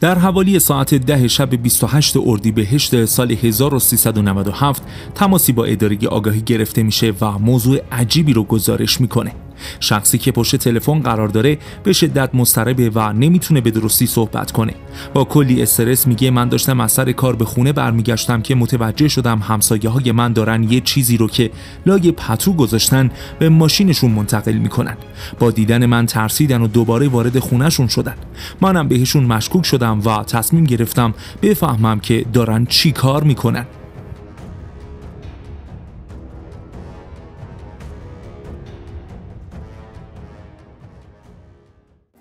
در حوالی ساعت ده شب 28 اردیبهشت سال 1397 تماسی با اداره آگاهی گرفته میشه و موضوع عجیبی رو گزارش میکنه شخصی که پشت تلفن قرار داره به شدت مضطربه و نمیتونه به درستی صحبت کنه با کلی استرس میگه من داشتم از سر کار به خونه برمیگشتم که متوجه شدم همسایه های من دارن یه چیزی رو که لای پتو گذاشتن به ماشینشون منتقل میکنن با دیدن من ترسیدن و دوباره وارد خونهشون شدن منم بهشون مشکوک شدم و تصمیم گرفتم بفهمم که دارن چی کار میکنن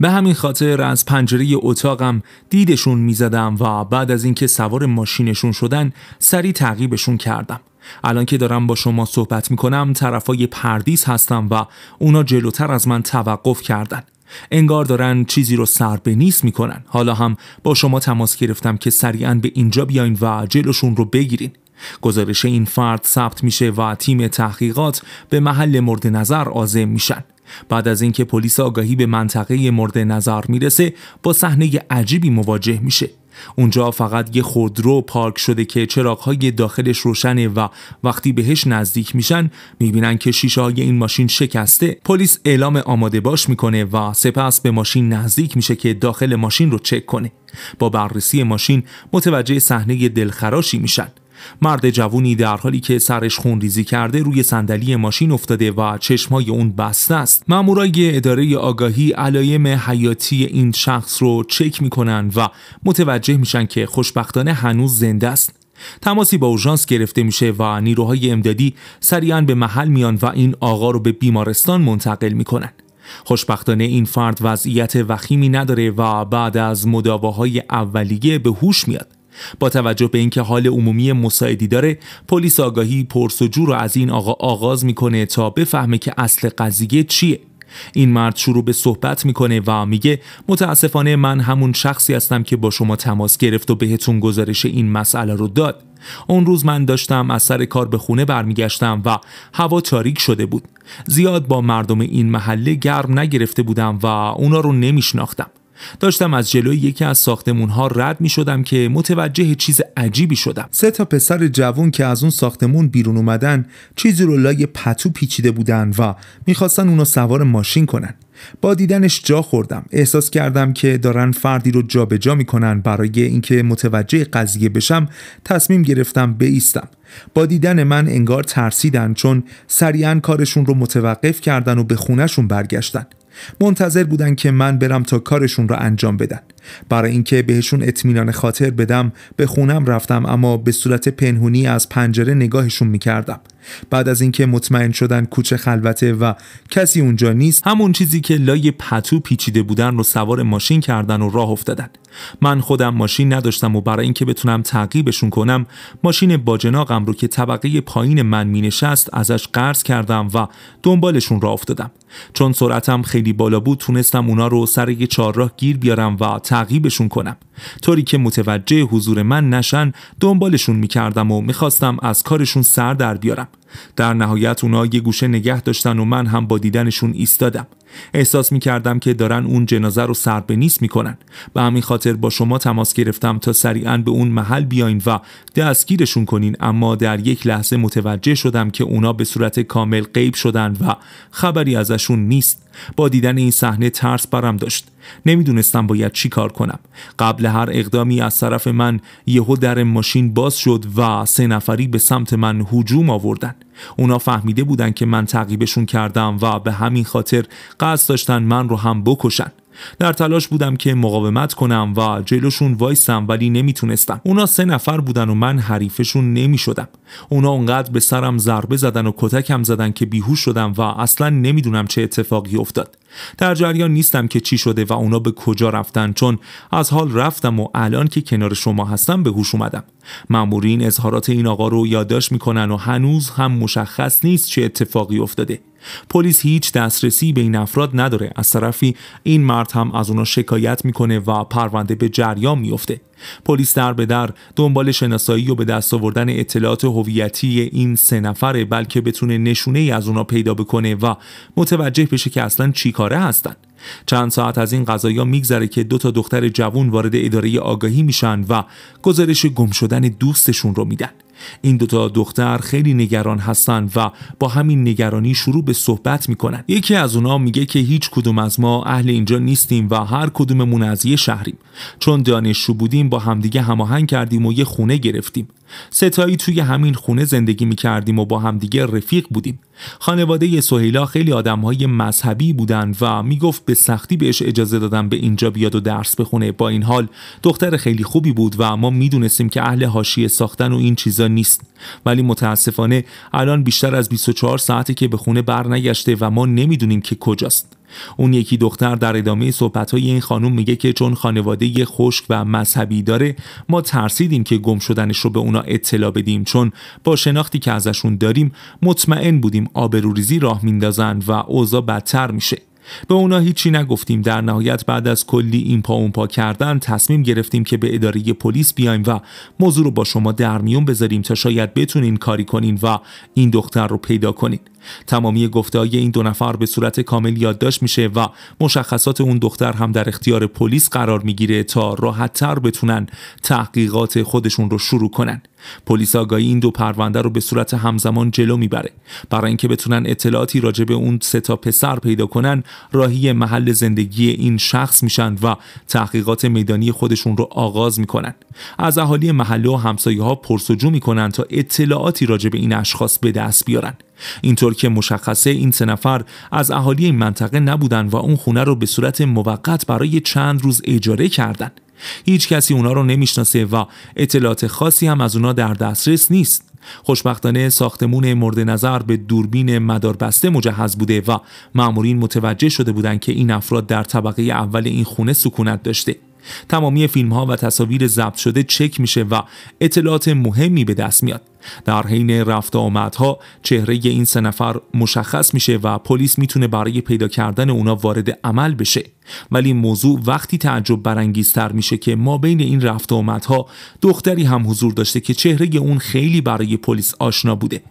به همین خاطر از پنجره اتاقم دیدشون میزدم و بعد از اینکه سوار ماشینشون شدن سری تعقیبشون کردم الان که دارم با شما صحبت میکنم طرفای پردیس هستم و اونا جلوتر از من توقف کردن انگار دارن چیزی رو سر به نیست میکنن حالا هم با شما تماس گرفتم که سریعا به اینجا بیاین و جلوشون رو بگیرین گزارش این فرد ثبت میشه و تیم تحقیقات به محل مورد نظر عازم میشن بعد از اینکه پلیس آگاهی به منطقه مورد نظر میرسه با صحنه عجیبی مواجه میشه اونجا فقط یه خودرو پارک شده که چراغهای داخلش روشنه و وقتی بهش نزدیک میشن میبینن که شیشه های این ماشین شکسته پلیس اعلام آماده باش میکنه و سپس به ماشین نزدیک میشه که داخل ماشین رو چک کنه با بررسی ماشین متوجه صحنه دلخراشی میشن مرد جوونی در حالی که سرش خونریزی کرده روی صندلی ماشین افتاده و چشمای اون بسته است مامورای اداره آگاهی علایم حیاتی این شخص رو چک میکنن و متوجه میشن که خوشبختانه هنوز زنده است تماسی با اورژانس گرفته میشه و نیروهای امدادی سریعا به محل میان و این آقا رو به بیمارستان منتقل میکنن خوشبختانه این فرد وضعیت وخیمی نداره و بعد از مداواهای اولیه به هوش میاد با توجه به اینکه حال عمومی مساعدی داره پلیس آگاهی پرسجو رو از این آقا آغاز میکنه تا بفهمه که اصل قضیه چیه این مرد شروع به صحبت میکنه و میگه متاسفانه من همون شخصی هستم که با شما تماس گرفت و بهتون گزارش این مسئله رو داد اون روز من داشتم از سر کار به خونه برمیگشتم و هوا تاریک شده بود زیاد با مردم این محله گرم نگرفته بودم و اونا رو نمیشناختم داشتم از جلوی یکی از ساختمون ها رد می شدم که متوجه چیز عجیبی شدم سه تا پسر جوون که از اون ساختمون بیرون اومدن چیزی رو لای پتو پیچیده بودن و میخواستن اونو سوار ماشین کنن با دیدنش جا خوردم احساس کردم که دارن فردی رو جابجا جا میکنن برای اینکه متوجه قضیه بشم تصمیم گرفتم بیستم با دیدن من انگار ترسیدن چون سریعا کارشون رو متوقف کردن و به خونهشون برگشتن منتظر بودن که من برم تا کارشون را انجام بدن برای اینکه بهشون اطمینان خاطر بدم به خونم رفتم اما به صورت پنهونی از پنجره نگاهشون میکردم بعد از اینکه مطمئن شدن کوچه خلوته و کسی اونجا نیست همون چیزی که لای پتو پیچیده بودن رو سوار ماشین کردن و راه افتادن من خودم ماشین نداشتم و برای اینکه بتونم تعقیبشون کنم ماشین باجناقم رو که طبقه پایین من مینشست ازش قرض کردم و دنبالشون راه افتادم چون سرعتم خیلی بالا بود تونستم اونا رو سر یه چهارراه گیر بیارم و تعقیبشون کنم طوری که متوجه حضور من نشن دنبالشون میکردم و میخواستم از کارشون سر در بیارم در نهایت اونا یه گوشه نگه داشتن و من هم با دیدنشون ایستادم احساس می کردم که دارن اون جنازه رو سر به نیست میکنن به همین خاطر با شما تماس گرفتم تا سریعا به اون محل بیاین و دستگیرشون کنین اما در یک لحظه متوجه شدم که اونا به صورت کامل قیب شدن و خبری ازشون نیست با دیدن این صحنه ترس برم داشت نمیدونستم باید چی کار کنم قبل هر اقدامی از طرف من یهو در ماشین باز شد و سه نفری به سمت من هجوم آوردن اونا فهمیده بودن که من تعقیبشون کردم و به همین خاطر قصد داشتن من رو هم بکشن در تلاش بودم که مقاومت کنم و جلوشون وایسم ولی نمیتونستم اونا سه نفر بودن و من حریفشون نمیشدم اونا اونقدر به سرم ضربه زدن و کتکم زدن که بیهوش شدم و اصلا نمیدونم چه اتفاقی افتاد در جریان نیستم که چی شده و اونا به کجا رفتن چون از حال رفتم و الان که کنار شما هستم به هوش اومدم مامورین اظهارات این آقا رو یادداشت میکنن و هنوز هم مشخص نیست چه اتفاقی افتاده پلیس هیچ دسترسی به این افراد نداره از طرفی این مرد هم از اونا شکایت میکنه و پرونده به جریان میفته پلیس در به در دنبال شناسایی و به دست آوردن اطلاعات هویتی این سه نفره بلکه بتونه نشونه ای از اونا پیدا بکنه و متوجه بشه که اصلا چی کاره هستن چند ساعت از این قضایا میگذره که دو تا دختر جوون وارد اداره آگاهی میشن و گزارش گم شدن دوستشون رو میدن این دوتا دختر خیلی نگران هستن و با همین نگرانی شروع به صحبت میکنن یکی از اونا میگه که هیچ کدوم از ما اهل اینجا نیستیم و هر کدوممون از یه شهریم چون دانشجو بودیم با همدیگه هماهنگ کردیم و یه خونه گرفتیم ستایی توی همین خونه زندگی میکردیم و با همدیگه رفیق بودیم خانواده سهیلا خیلی آدم های مذهبی بودن و میگفت به سختی بهش اجازه دادن به اینجا بیاد و درس بخونه با این حال دختر خیلی خوبی بود و ما میدونستیم که اهل حاشیه ساختن و این چیزا نیست ولی متاسفانه الان بیشتر از 24 ساعتی که به خونه برنگشته و ما نمیدونیم که کجاست اون یکی دختر در ادامه صحبت های این خانم میگه که چون خانواده خشک و مذهبی داره ما ترسیدیم که گم شدنش رو به اونا اطلاع بدیم چون با شناختی که ازشون داریم مطمئن بودیم آبروریزی راه میندازن و اوضاع بدتر میشه به اونا هیچی نگفتیم در نهایت بعد از کلی این پا اون پا کردن تصمیم گرفتیم که به اداره پلیس بیایم و موضوع رو با شما در میون بذاریم تا شاید بتونین کاری کنین و این دختر رو پیدا کنین تمامی گفته های این دو نفر به صورت کامل یادداشت میشه و مشخصات اون دختر هم در اختیار پلیس قرار میگیره تا راحت تر بتونن تحقیقات خودشون رو شروع کنن پلیس آگاهی این دو پرونده رو به صورت همزمان جلو میبره برای اینکه بتونن اطلاعاتی راجع به اون سه تا پسر پیدا کنن راهی محل زندگی این شخص میشن و تحقیقات میدانی خودشون رو آغاز میکنن از اهالی محله و همسایه ها پرسجو میکنن تا اطلاعاتی راجع به این اشخاص به دست بیارن اینطور که مشخصه این سه نفر از اهالی این منطقه نبودن و اون خونه رو به صورت موقت برای چند روز اجاره کردند. هیچ کسی اونا رو نمیشناسه و اطلاعات خاصی هم از اونا در دسترس نیست خوشبختانه ساختمون مورد نظر به دوربین مداربسته مجهز بوده و مامورین متوجه شده بودند که این افراد در طبقه اول این خونه سکونت داشته تمامی فیلم ها و تصاویر ضبط شده چک میشه و اطلاعات مهمی به دست میاد در حین رفت آمدها چهره این سه نفر مشخص میشه و پلیس میتونه برای پیدا کردن اونا وارد عمل بشه ولی موضوع وقتی تعجب برانگیزتر میشه که ما بین این رفت آمدها دختری هم حضور داشته که چهره اون خیلی برای پلیس آشنا بوده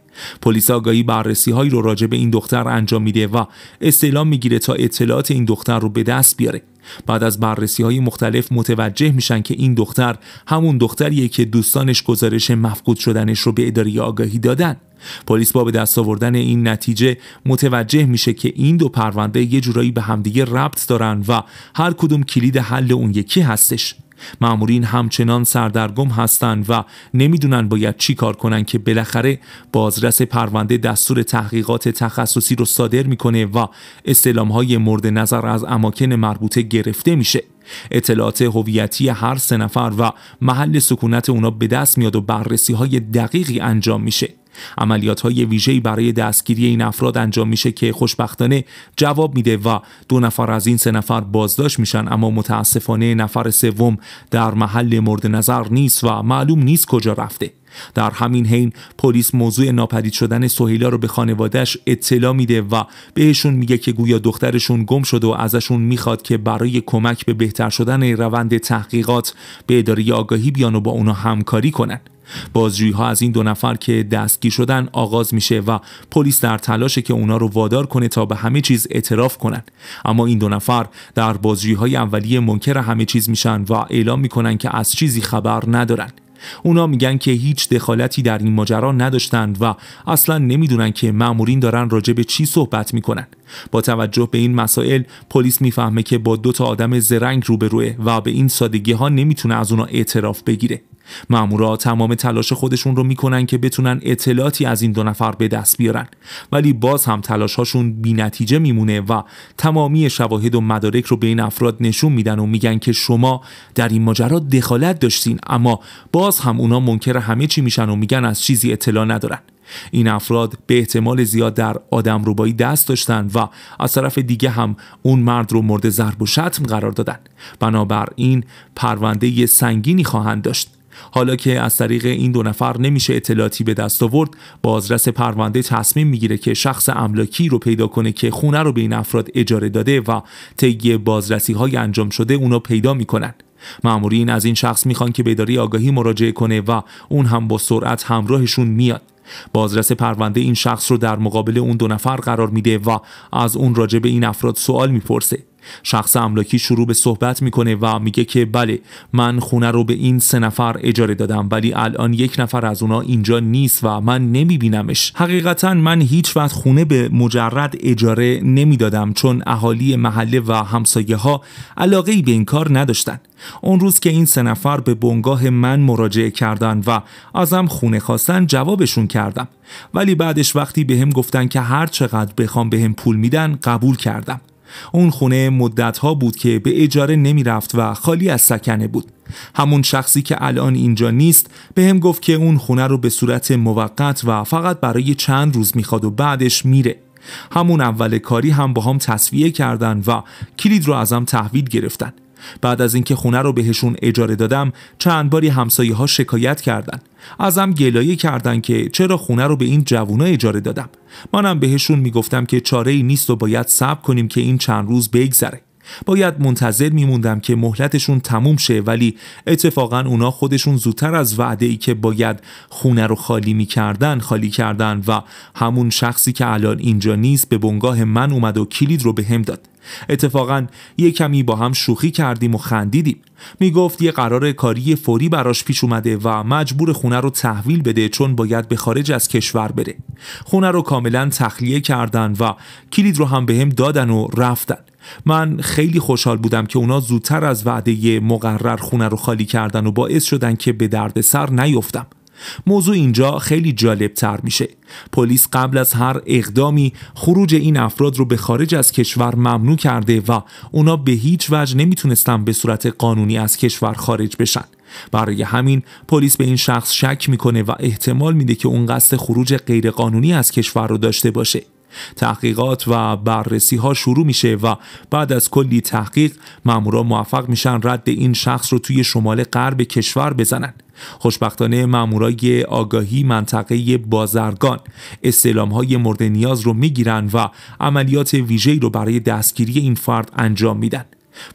پلیس آگاهی بررسی هایی رو راجع به این دختر انجام میده و استعلام میگیره تا اطلاعات این دختر رو به دست بیاره بعد از بررسی های مختلف متوجه میشن که این دختر همون دختریه که دوستانش گزارش مفقود شدنش رو به اداری آگاهی دادن پلیس با به دست آوردن این نتیجه متوجه میشه که این دو پرونده یه جورایی به همدیگه ربط دارن و هر کدوم کلید حل اون یکی هستش مامورین همچنان سردرگم هستند و نمیدونن باید چی کار کنن که بالاخره بازرس پرونده دستور تحقیقات تخصصی رو صادر میکنه و های مورد نظر از اماکن مربوطه گرفته میشه اطلاعات هویتی هر سه نفر و محل سکونت اونا به دست میاد و بررسی های دقیقی انجام میشه عملیات های ویژه برای دستگیری این افراد انجام میشه که خوشبختانه جواب میده و دو نفر از این سه نفر بازداشت میشن اما متاسفانه نفر سوم در محل مورد نظر نیست و معلوم نیست کجا رفته در همین حین پلیس موضوع ناپدید شدن سهیلا رو به خانوادهش اطلاع میده و بهشون میگه که گویا دخترشون گم شده و ازشون میخواد که برای کمک به بهتر شدن روند تحقیقات به اداره آگاهی بیان و با اونا همکاری کنن بازجویی ها از این دو نفر که دستگیر شدن آغاز میشه و پلیس در تلاشه که اونا رو وادار کنه تا به همه چیز اعتراف کنن اما این دو نفر در بازجویی های اولیه منکر همه چیز میشن و اعلام میکنن که از چیزی خبر ندارن اونا میگن که هیچ دخالتی در این ماجرا نداشتند و اصلا نمیدونن که مامورین دارن راجع به چی صحبت میکنن با توجه به این مسائل پلیس میفهمه که با دو تا آدم زرنگ روبروه و به این سادگی ها نمیتونه از اونا اعتراف بگیره مامورا تمام تلاش خودشون رو میکنن که بتونن اطلاعاتی از این دو نفر به دست بیارن ولی باز هم تلاش هاشون بی نتیجه میمونه و تمامی شواهد و مدارک رو به این افراد نشون میدن و میگن که شما در این ماجرا دخالت داشتین اما باز هم اونا منکر همه چی میشن و میگن از چیزی اطلاع ندارن این افراد به احتمال زیاد در آدم روبایی دست داشتن و از طرف دیگه هم اون مرد رو مورد ضرب و شتم قرار دادن بنابراین پرونده سنگینی خواهند داشت حالا که از طریق این دو نفر نمیشه اطلاعاتی به دست آورد بازرس پرونده تصمیم میگیره که شخص املاکی رو پیدا کنه که خونه رو به این افراد اجاره داده و طی بازرسی های انجام شده اونا پیدا میکنن مامورین از این شخص میخوان که به آگاهی مراجعه کنه و اون هم با سرعت همراهشون میاد بازرس پرونده این شخص رو در مقابل اون دو نفر قرار میده و از اون راجع به این افراد سوال میپرسه شخص املاکی شروع به صحبت میکنه و میگه که بله من خونه رو به این سه نفر اجاره دادم ولی الان یک نفر از اونا اینجا نیست و من نمیبینمش حقیقتا من هیچ وقت خونه به مجرد اجاره نمیدادم چون اهالی محله و همسایه ها علاقه به این کار نداشتن اون روز که این سه نفر به بنگاه من مراجعه کردن و ازم خونه خواستن جوابشون کردم ولی بعدش وقتی بهم هم گفتن که هر چقدر بخوام بهم به پول میدن قبول کردم اون خونه مدت ها بود که به اجاره رفت و خالی از سکنه بود همون شخصی که الان اینجا نیست به هم گفت که اون خونه رو به صورت موقت و فقط برای چند روز میخواد و بعدش میره همون اول کاری هم با هم تصویه کردن و کلید رو ازم تحویل گرفتن بعد از اینکه خونه رو بهشون اجاره دادم چند باری همسایه ها شکایت کردن ازم گلایه کردن که چرا خونه رو به این جوونا اجاره دادم منم بهشون میگفتم که چاره ای نیست و باید صبر کنیم که این چند روز بگذره باید منتظر میموندم که مهلتشون تموم شه ولی اتفاقا اونا خودشون زودتر از وعده ای که باید خونه رو خالی میکردن خالی کردن و همون شخصی که الان اینجا نیست به بنگاه من اومد و کلید رو به هم داد اتفاقا یه کمی با هم شوخی کردیم و خندیدیم میگفت یه قرار کاری فوری براش پیش اومده و مجبور خونه رو تحویل بده چون باید به خارج از کشور بره خونه رو کاملا تخلیه کردن و کلید رو هم به هم دادن و رفتن من خیلی خوشحال بودم که اونا زودتر از وعده مقرر خونه رو خالی کردن و باعث شدن که به دردسر نیفتم موضوع اینجا خیلی جالب تر میشه پلیس قبل از هر اقدامی خروج این افراد رو به خارج از کشور ممنوع کرده و اونا به هیچ وجه نمیتونستن به صورت قانونی از کشور خارج بشن برای همین پلیس به این شخص شک میکنه و احتمال میده که اون قصد خروج غیرقانونی از کشور رو داشته باشه تحقیقات و بررسی ها شروع میشه و بعد از کلی تحقیق مامورا موفق میشن رد این شخص رو توی شمال غرب کشور بزنن خوشبختانه مامورای آگاهی منطقه بازرگان استعلام های مورد نیاز رو میگیرن و عملیات ویژه‌ای رو برای دستگیری این فرد انجام میدن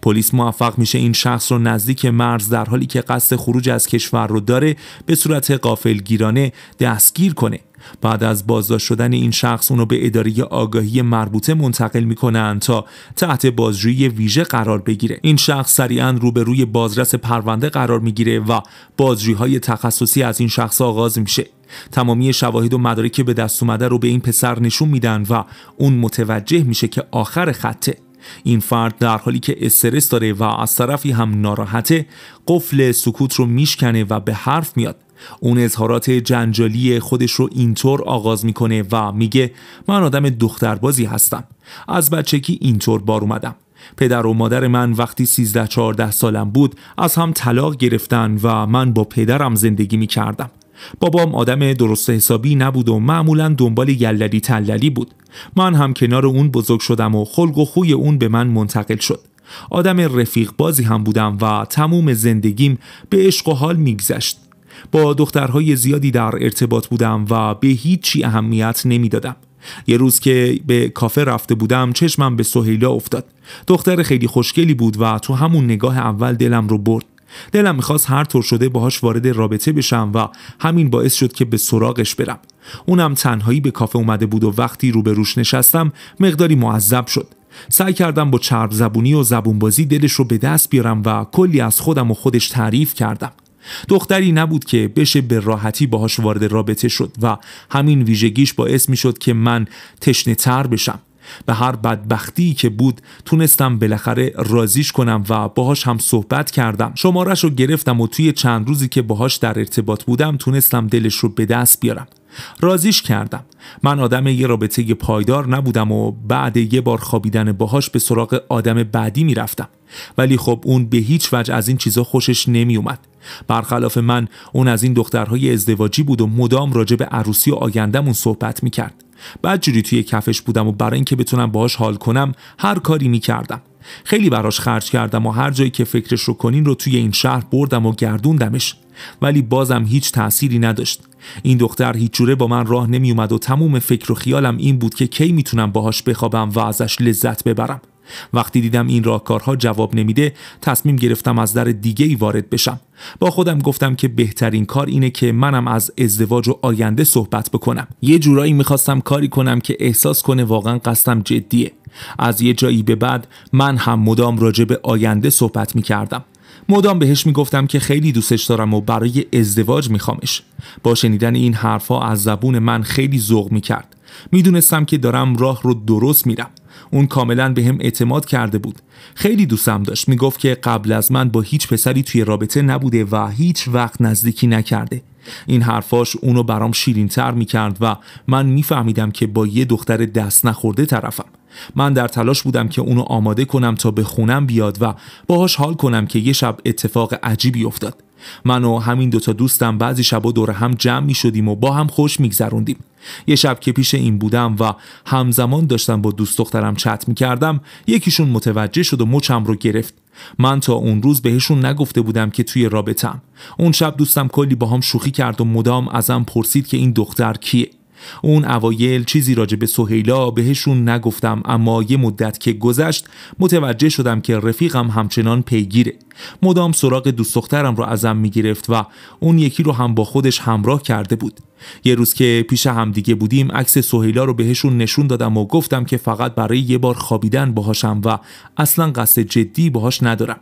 پلیس موفق میشه این شخص رو نزدیک مرز در حالی که قصد خروج از کشور رو داره به صورت قافلگیرانه دستگیر کنه بعد از بازداشت شدن این شخص اونو به اداره آگاهی مربوطه منتقل میکنن تا تحت بازجویی ویژه قرار بگیره این شخص سریعا روبروی بازرس پرونده قرار میگیره و بازجویی تخصصی از این شخص آغاز میشه تمامی شواهد و مدارک به دست اومده رو به این پسر نشون میدن و اون متوجه میشه که آخر خطه این فرد در حالی که استرس داره و از طرفی هم ناراحته قفل سکوت رو میشکنه و به حرف میاد اون اظهارات جنجالی خودش رو اینطور آغاز میکنه و میگه من آدم دختربازی هستم از بچگی اینطور بار اومدم پدر و مادر من وقتی 13 14 سالم بود از هم طلاق گرفتن و من با پدرم زندگی میکردم بابام آدم درست حسابی نبود و معمولا دنبال یللی تللی بود من هم کنار اون بزرگ شدم و خلق و خوی اون به من منتقل شد آدم رفیق بازی هم بودم و تموم زندگیم به عشق و حال میگذشت با دخترهای زیادی در ارتباط بودم و به هیچی اهمیت نمیدادم یه روز که به کافه رفته بودم چشمم به سهیلا افتاد دختر خیلی خوشگلی بود و تو همون نگاه اول دلم رو برد دلم میخواست هر طور شده باهاش وارد رابطه بشم و همین باعث شد که به سراغش برم اونم تنهایی به کافه اومده بود و وقتی روبروش نشستم مقداری معذب شد سعی کردم با چرب زبونی و بازی دلش رو به دست بیارم و کلی از خودم و خودش تعریف کردم دختری نبود که بشه به راحتی باهاش وارد رابطه شد و همین ویژگیش باعث می شد که من تشنه تر بشم به هر بدبختی که بود تونستم بالاخره رازیش کنم و باهاش هم صحبت کردم شمارش رو گرفتم و توی چند روزی که باهاش در ارتباط بودم تونستم دلش رو به دست بیارم رازیش کردم من آدم یه رابطه پایدار نبودم و بعد یه بار خوابیدن باهاش به سراغ آدم بعدی میرفتم ولی خب اون به هیچ وجه از این چیزا خوشش نمیومد برخلاف من اون از این دخترهای ازدواجی بود و مدام راجع به عروسی و آیندهمون صحبت میکرد بدجوری توی کفش بودم و برای اینکه بتونم باهاش حال کنم هر کاری میکردم خیلی براش خرج کردم و هر جایی که فکرش رو کنین رو توی این شهر بردم و گردوندمش ولی بازم هیچ تأثیری نداشت این دختر هیچ جوره با من راه نمیومد و تموم فکر و خیالم این بود که کی میتونم باهاش بخوابم و ازش لذت ببرم وقتی دیدم این راهکارها جواب نمیده تصمیم گرفتم از در دیگه ای وارد بشم با خودم گفتم که بهترین کار اینه که منم از ازدواج و آینده صحبت بکنم یه جورایی میخواستم کاری کنم که احساس کنه واقعا قصدم جدیه از یه جایی به بعد من هم مدام راجع به آینده صحبت میکردم مدام بهش میگفتم که خیلی دوستش دارم و برای ازدواج میخوامش با شنیدن این حرفها از زبون من خیلی ذوق میکرد میدونستم که دارم راه رو درست میرم اون کاملا به هم اعتماد کرده بود خیلی دوستم داشت میگفت که قبل از من با هیچ پسری توی رابطه نبوده و هیچ وقت نزدیکی نکرده این حرفاش اونو برام شیرین تر میکرد و من میفهمیدم که با یه دختر دست نخورده طرفم من در تلاش بودم که اونو آماده کنم تا به خونم بیاد و باهاش حال کنم که یه شب اتفاق عجیبی افتاد من و همین دوتا دوستم بعضی شبا دور هم جمع می شدیم و با هم خوش می یه شب که پیش این بودم و همزمان داشتم با دوست دخترم چت میکردم یکیشون متوجه شد و مچم رو گرفت من تا اون روز بهشون نگفته بودم که توی رابطم اون شب دوستم کلی با هم شوخی کرد و مدام ازم پرسید که این دختر کیه اون اوایل چیزی راجع به سهیلا بهشون نگفتم اما یه مدت که گذشت متوجه شدم که رفیقم همچنان پیگیره مدام سراغ دوست دخترم رو ازم میگرفت و اون یکی رو هم با خودش همراه کرده بود یه روز که پیش همدیگه بودیم عکس سهیلا رو بهشون نشون دادم و گفتم که فقط برای یه بار خوابیدن باهاشم و اصلا قصد جدی باهاش ندارم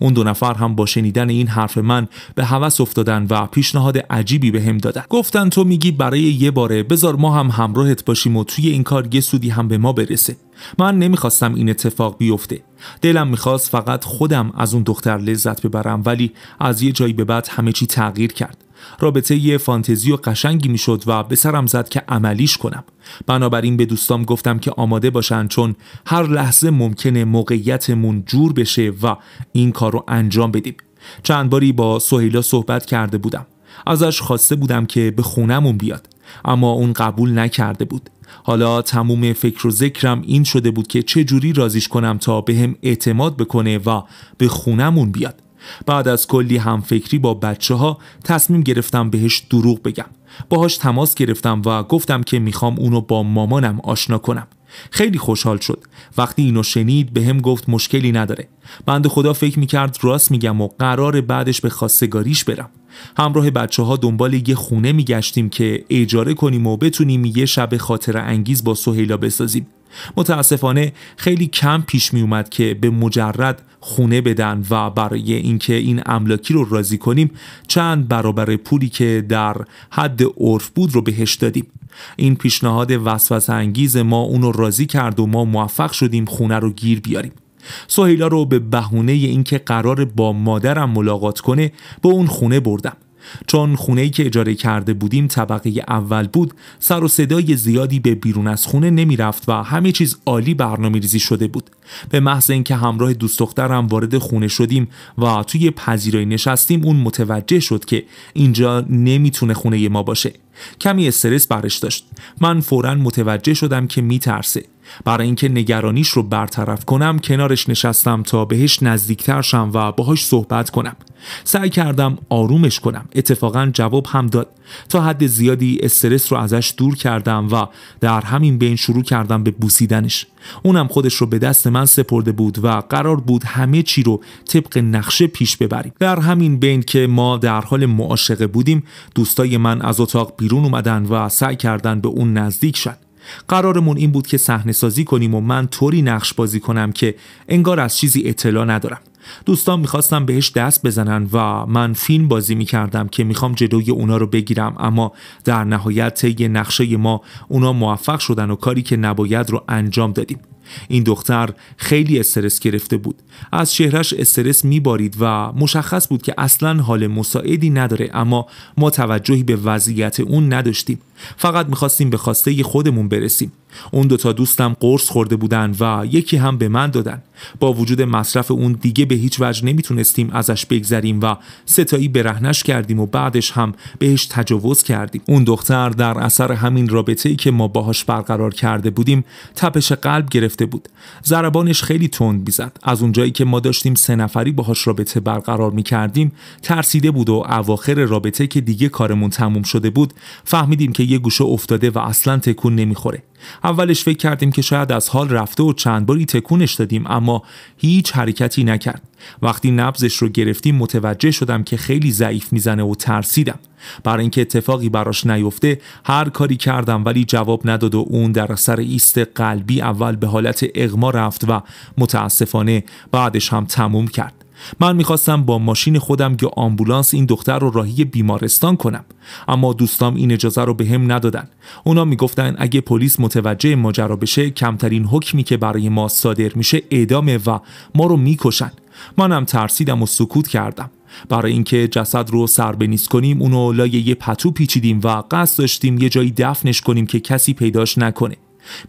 اون دو نفر هم با شنیدن این حرف من به هوس افتادن و پیشنهاد عجیبی به هم دادن گفتن تو میگی برای یه باره بذار ما هم همراهت باشیم و توی این کار یه سودی هم به ما برسه من نمیخواستم این اتفاق بیفته دلم میخواست فقط خودم از اون دختر لذت ببرم ولی از یه جایی به بعد همه چی تغییر کرد رابطه یه فانتزی و قشنگی میشد و به سرم زد که عملیش کنم بنابراین به دوستام گفتم که آماده باشن چون هر لحظه ممکنه موقعیتمون جور بشه و این کار رو انجام بدیم چند باری با سهیلا صحبت کرده بودم ازش خواسته بودم که به خونمون بیاد اما اون قبول نکرده بود حالا تموم فکر و ذکرم این شده بود که چه جوری رازیش کنم تا به هم اعتماد بکنه و به خونمون بیاد بعد از کلی همفکری با بچه ها تصمیم گرفتم بهش دروغ بگم باهاش تماس گرفتم و گفتم که میخوام اونو با مامانم آشنا کنم خیلی خوشحال شد وقتی اینو شنید به هم گفت مشکلی نداره بند خدا فکر میکرد راست میگم و قرار بعدش به خواستگاریش برم همراه بچه ها دنبال یه خونه میگشتیم که اجاره کنیم و بتونیم یه شب خاطره انگیز با سهیلا بسازیم متاسفانه خیلی کم پیش می اومد که به مجرد خونه بدن و برای اینکه این املاکی رو راضی کنیم چند برابر پولی که در حد عرف بود رو بهش دادیم این پیشنهاد وسوسه انگیز ما اونو راضی کرد و ما موفق شدیم خونه رو گیر بیاریم سهیلا رو به بهونه اینکه قرار با مادرم ملاقات کنه به اون خونه بردم چون خونه که اجاره کرده بودیم طبقه اول بود سر و صدای زیادی به بیرون از خونه رفت و همه چیز عالی برنامه ریزی شده بود به محض اینکه همراه دوست دخترم وارد خونه شدیم و توی پذیرایی نشستیم اون متوجه شد که اینجا نمیتونه خونه ما باشه کمی استرس برش داشت من فورا متوجه شدم که میترسه برای اینکه نگرانیش رو برطرف کنم کنارش نشستم تا بهش نزدیکتر شم و باهاش صحبت کنم سعی کردم آرومش کنم اتفاقا جواب هم داد تا حد زیادی استرس رو ازش دور کردم و در همین بین شروع کردم به بوسیدنش اونم خودش رو به دست من سپرده بود و قرار بود همه چی رو طبق نقشه پیش ببریم در همین بین که ما در حال معاشقه بودیم دوستای من از اتاق بیرون اومدن و سعی کردن به اون نزدیک شد قرارمون این بود که صحنه سازی کنیم و من طوری نقش بازی کنم که انگار از چیزی اطلاع ندارم دوستان میخواستم بهش دست بزنن و من فیلم بازی میکردم که میخوام جلوی اونا رو بگیرم اما در نهایت طی نقشه ما اونا موفق شدن و کاری که نباید رو انجام دادیم این دختر خیلی استرس گرفته بود از شهرش استرس میبارید و مشخص بود که اصلا حال مساعدی نداره اما ما توجهی به وضعیت اون نداشتیم فقط میخواستیم به خواسته خودمون برسیم اون دوتا دوستم قرص خورده بودن و یکی هم به من دادن با وجود مصرف اون دیگه به هیچ وجه نمیتونستیم ازش بگذریم و ستایی برهنش کردیم و بعدش هم بهش تجاوز کردیم اون دختر در اثر همین رابطه ای که ما باهاش برقرار کرده بودیم تپش قلب گرفته بود ضربانش خیلی تند بیزد از اونجایی که ما داشتیم سه نفری باهاش رابطه برقرار میکردیم ترسیده بود و اواخر رابطه که دیگه کارمون تموم شده بود فهمیدیم که یه گوشه افتاده و اصلا تکون نمیخوره اولش فکر کردیم که شاید از حال رفته و چند باری تکونش دادیم اما هیچ حرکتی نکرد وقتی نبزش رو گرفتیم متوجه شدم که خیلی ضعیف میزنه و ترسیدم برای اینکه اتفاقی براش نیفته هر کاری کردم ولی جواب نداد و اون در اثر ایست قلبی اول به حالت اغما رفت و متاسفانه بعدش هم تموم کرد من میخواستم با ماشین خودم یا آمبولانس این دختر رو راهی بیمارستان کنم اما دوستام این اجازه رو به هم ندادن اونا میگفتن اگه پلیس متوجه ماجرا بشه کمترین حکمی که برای ما صادر میشه اعدامه و ما رو میکشن منم ترسیدم و سکوت کردم برای اینکه جسد رو سر کنیم اونو لایه یه پتو پیچیدیم و قصد داشتیم یه جایی دفنش کنیم که کسی پیداش نکنه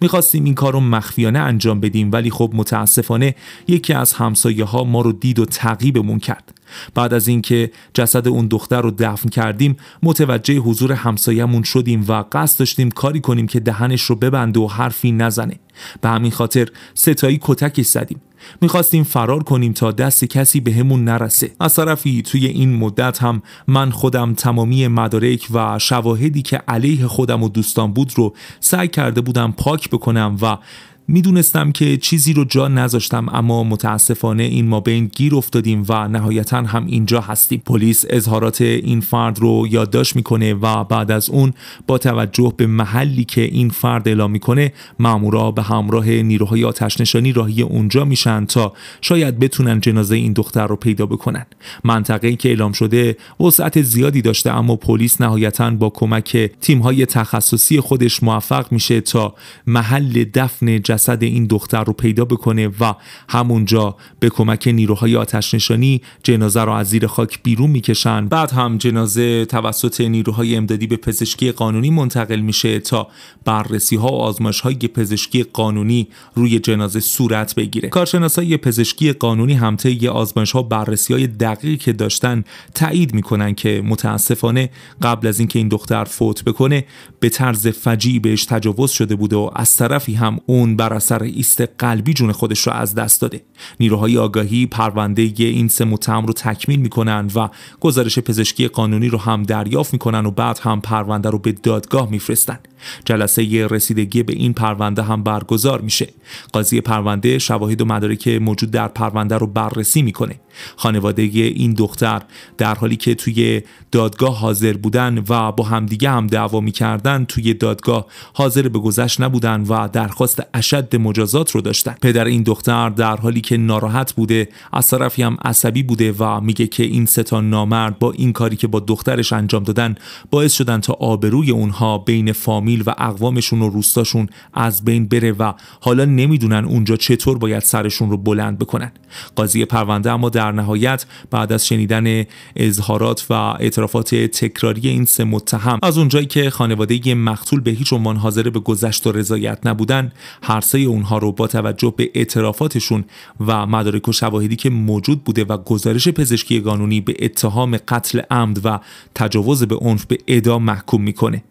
میخواستیم این کار رو مخفیانه انجام بدیم ولی خب متاسفانه یکی از همسایه ها ما رو دید و تعقیبمون کرد بعد از اینکه جسد اون دختر رو دفن کردیم متوجه حضور همسایهمون شدیم و قصد داشتیم کاری کنیم که دهنش رو ببنده و حرفی نزنه به همین خاطر ستایی کتکش زدیم میخواستیم فرار کنیم تا دست کسی بهمون به نرسه از طرفی توی این مدت هم من خودم تمامی مدارک و شواهدی که علیه خودم و دوستان بود رو سعی کرده بودم پاک بکنم و میدونستم که چیزی رو جا نذاشتم اما متاسفانه این ما بین گیر افتادیم و نهایتا هم اینجا هستیم پلیس اظهارات این فرد رو یادداشت میکنه و بعد از اون با توجه به محلی که این فرد اعلام میکنه مامورا به همراه نیروهای آتش نشانی راهی اونجا میشن تا شاید بتونن جنازه این دختر رو پیدا بکنن منطقه که اعلام شده وسعت زیادی داشته اما پلیس نهایتا با کمک تیم های تخصصی خودش موفق میشه تا محل دفن جسد این دختر رو پیدا بکنه و همونجا به کمک نیروهای آتش نشانی جنازه رو از زیر خاک بیرون میکشن بعد هم جنازه توسط نیروهای امدادی به پزشکی قانونی منتقل میشه تا بررسی ها و آزمایش های پزشکی قانونی روی جنازه صورت بگیره کارشناسای پزشکی قانونی هم طی آزمایش ها بررسی های دقیقی که داشتن تایید میکنن که متاسفانه قبل از اینکه این دختر فوت بکنه به طرز فجیع بهش تجاوز شده بوده و از طرفی هم اون بر اثر ایست قلبی جون خودش رو از دست داده نیروهای آگاهی پرونده این سه متهم رو تکمیل میکنن و گزارش پزشکی قانونی رو هم دریافت میکنن و بعد هم پرونده رو به دادگاه میفرستن جلسه رسیدگی به این پرونده هم برگزار میشه قاضی پرونده شواهد و مدارک موجود در پرونده رو بررسی میکنه خانواده این دختر در حالی که توی دادگاه حاضر بودن و با همدیگه هم دعوا میکردن توی دادگاه حاضر به گذشت نبودن و درخواست شد مجازات رو داشتن پدر این دختر در حالی که ناراحت بوده از طرفی هم عصبی بوده و میگه که این تا نامرد با این کاری که با دخترش انجام دادن باعث شدن تا آبروی اونها بین فامیل و اقوامشون و روستاشون از بین بره و حالا نمیدونن اونجا چطور باید سرشون رو بلند بکنن قاضی پرونده اما در نهایت بعد از شنیدن اظهارات و اعترافات تکراری این سه متهم از اونجایی که خانواده مقتول به هیچ عنوان حاضر به گذشت و رضایت نبودن هر عرصه اونها رو با توجه به اعترافاتشون و مدارک و شواهدی که موجود بوده و گزارش پزشکی قانونی به اتهام قتل عمد و تجاوز به عنف به ادام محکوم میکنه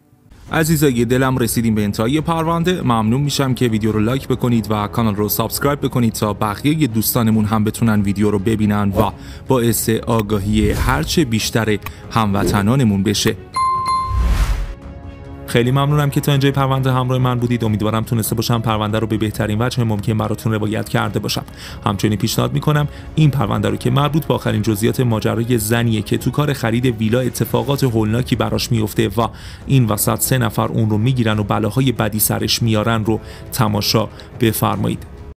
عزیزای دلم رسیدیم به انتهای پرونده ممنون میشم که ویدیو رو لایک بکنید و کانال رو سابسکرایب بکنید تا بقیه دوستانمون هم بتونن ویدیو رو ببینن و باعث آگاهی هرچه بیشتر هموطنانمون بشه خیلی ممنونم که تا اینجای پرونده همراه من بودید امیدوارم تونسته باشم پرونده رو به بهترین وجه ممکن براتون روایت کرده باشم همچنین پیشنهاد میکنم این پرونده رو که مربوط به آخرین جزئیات ماجرای زنیه که تو کار خرید ویلا اتفاقات هولناکی براش میفته و این وسط سه نفر اون رو میگیرن و بلاهای بدی سرش میارن رو تماشا بفرمایید